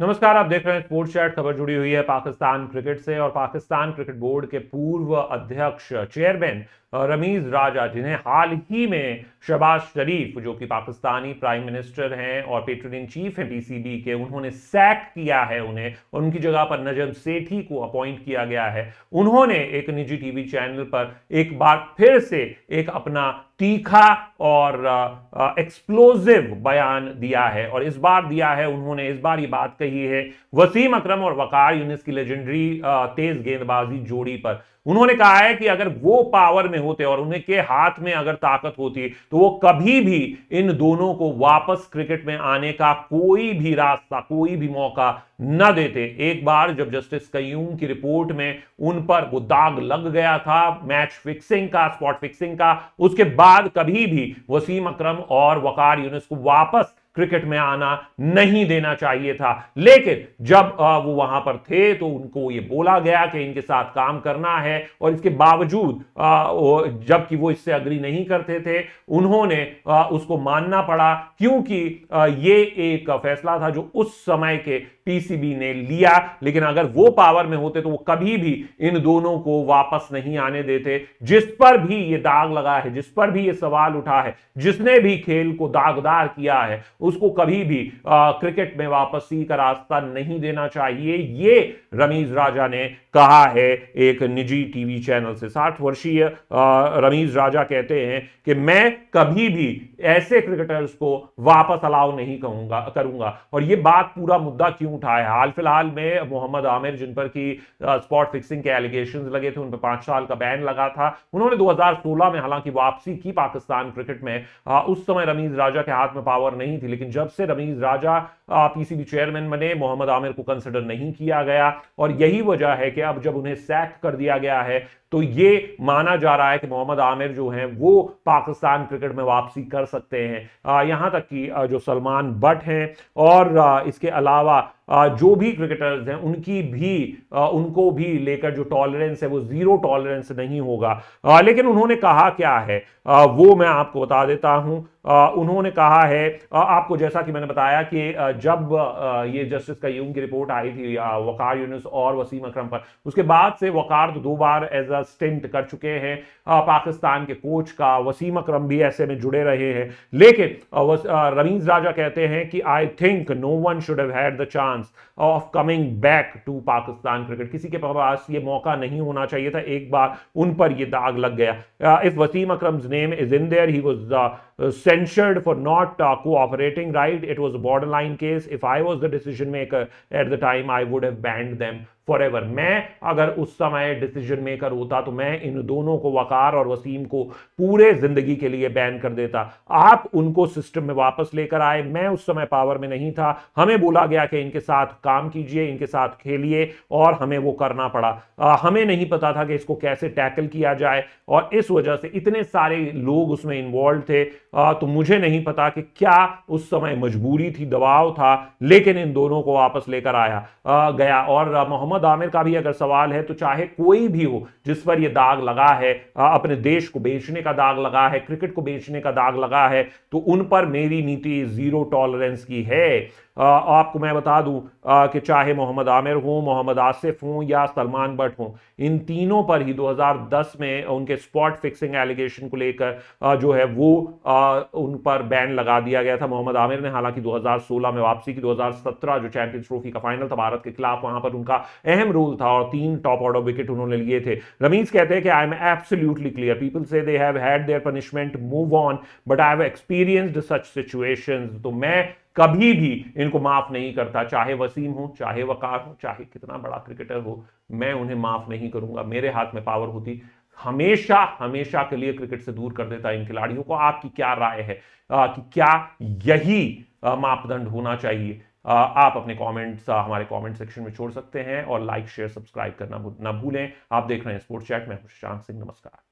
नमस्कार आप देख रहे हैं स्पोर्ट्स चैट खबर जुड़ी हुई है पाकिस्तान क्रिकेट से और पाकिस्तान क्रिकेट बोर्ड के पूर्व अध्यक्ष चेयरमैन रमीज राजा जिन्हें हाल ही में शहबाज शरीफ जो कि पाकिस्तानी प्राइम मिनिस्टर हैं और पेट्रोन इन चीफ हैं पीसीबी के उन्होंने सैक किया है उन्हें उनकी जगह पर नजम सेठी को अपॉइंट किया गया है उन्होंने एक निजी टीवी चैनल पर एक बार फिर से एक अपना तीखा और एक्सप्लोजिव बयान दिया है और इस बार दिया है उन्होंने इस बार ये बात कही है वसीम अक्रम और वकार यूनिस की लेजेंडरी तेज गेंदबाजी जोड़ी पर उन्होंने कहा है कि अगर वो पावर में में होते और उनके हाथ में अगर ताकत होती तो वो कभी भी इन दोनों को वापस क्रिकेट में आने का कोई भी रास्ता कोई भी मौका न देते एक बार जब जस्टिस कयूम की रिपोर्ट में उन पर वो दाग लग गया था मैच फिक्सिंग का स्पॉट फिक्सिंग का उसके बाद कभी भी वसीम अक्रम और वकार यूनिस को वापस क्रिकेट में आना नहीं देना चाहिए था लेकिन जब वो वहां पर थे तो उनको ये बोला गया कि इनके साथ काम करना है और इसके बावजूद जबकि वो इससे अग्री नहीं करते थे उन्होंने उसको मानना पड़ा क्योंकि ये एक फैसला था जो उस समय के पीसीबी ने लिया लेकिन अगर वो पावर में होते तो वो कभी भी इन दोनों को वापस नहीं आने देते जिस पर भी ये दाग लगा है जिस पर भी ये सवाल उठा है जिसने भी खेल को दागदार किया है उसको कभी भी आ, क्रिकेट में वापसी का रास्ता नहीं देना चाहिए ये रमीज राजा ने कहा है एक निजी टीवी चैनल से साठ वर्षीय रमीज राजा कहते हैं कि मैं कभी भी ऐसे क्रिकेटर्स को वापस अलाउ नहीं कहूंगा करूंगा और ये बात पूरा मुद्दा क्यों उठा है हाल फिलहाल में मोहम्मद आमिर जिन पर की स्पॉट फिक्सिंग के एलिगेशन लगे थे उन पर पांच साल का बैन लगा था उन्होंने दो में हालांकि वापसी की पाकिस्तान क्रिकेट में आ, उस समय रमीज राजा के हाथ में पावर नहीं थी लेकिन जब से रमीज राजा पीसीबी चेयरमैन बने मोहम्मद आमिर को कंसिडर नहीं किया गया और यही वजह है कि अब जब उन्हें सैक कर दिया गया है तो ये माना जा रहा है कि मोहम्मद आमिर जो हैं वो पाकिस्तान क्रिकेट में वापसी कर सकते हैं यहाँ तक कि जो सलमान बट हैं और इसके अलावा जो भी क्रिकेटर्स हैं उनकी भी उनको भी लेकर जो टॉलरेंस है वो ज़ीरो टॉलरेंस नहीं होगा लेकिन उन्होंने कहा क्या है वो मैं आपको बता देता हूं उन्होंने कहा है आपको जैसा कि मैंने बताया कि जब ये जस्टिस कयूम की रिपोर्ट आई थी वकार यूनिस और वसीम अक्रम पर उसके बाद से वकार तो दो बार एज अ स्टिंट कर चुके हैं पाकिस्तान के कोच का वसीम अक्रम भी ऐसे में जुड़े रहे हैं लेकिन रवींद्र राजा कहते हैं कि I think no one should have had the chance of coming back to Pakistan cricket किसी के पास ये मौका नहीं होना चाहिए था एक बार उन पर यह दाग लग गया if Wasim Akram name is in there he was censured for not cooperating right it was border line case if I was the decision maker at the time I would have banned them forever मैं अगर उस समय decision maker होता तो मैं इन दोनों को वकार और वसीम को पूरे जिंदगी के लिए बैन कर देता आप उनको सिस्टम में वापस लेकर आए मैं उस समय पावर में नहीं था हमें बोला गया कि इनके साथ काम कीजिए इनके साथ खेलिए और हमें वो करना पड़ा आ, हमें नहीं पता था कि इसको कैसे टैकल किया जाए और इस वजह से इतने सारे लोग उसमें इन्वॉल्व थे आ, तो मुझे नहीं पता कि क्या उस समय मजबूरी थी दबाव था लेकिन इन दोनों को वापस लेकर आया आ, गया और मोहम्मद मोहम्मद आमिर का भी अगर सवाल है तो चाहे कोई भी हो जिस पर यह दाग लगा है अपने देश को बेचने का दाग लगा है क्रिकेट को बेचने का दाग लगा है तो उन पर मेरी नीति जीरो टॉलरेंस की है आपको मैं बता दूं कि चाहे मोहम्मद आमिर हों मोहम्मद आसिफ हों या सलमान बट हों इन तीनों पर ही 2010 में उनके स्पॉट फिक्सिंग एलिगेशन को लेकर जो है वो उन पर बैन लगा दिया गया था मोहम्मद आमिर ने हालांकि 2016 में वापसी की 2017 जो चैंपियंस ट्रॉफी का फाइनल था भारत के खिलाफ वहां पर उनका अहम रोल था और तीन टॉप ऑर्डर विकेट उन्होंने लिए थे रमीज कहते हैं कि I am absolutely clear people से they have had their punishment move on but I have experienced such situation तो मैं कभी भी इनको माफ नहीं करता चाहे वसीम हो चाहे वकार हो चाहे कितना बड़ा क्रिकेटर हो मैं उन्हें माफ नहीं करूंगा मेरे हाथ में पावर होती हमेशा हमेशा के लिए क्रिकेट से दूर कर देता इन खिलाड़ियों को आपकी क्या राय है आ, कि क्या यही मापदंड होना चाहिए आ, आप अपने कमेंट्स हमारे कमेंट सेक्शन में छोड़ सकते हैं और लाइक शेयर सब्सक्राइब करना ना भूलें आप देख रहे हैं स्पोर्ट्स चैट में शांत सिंह नमस्कार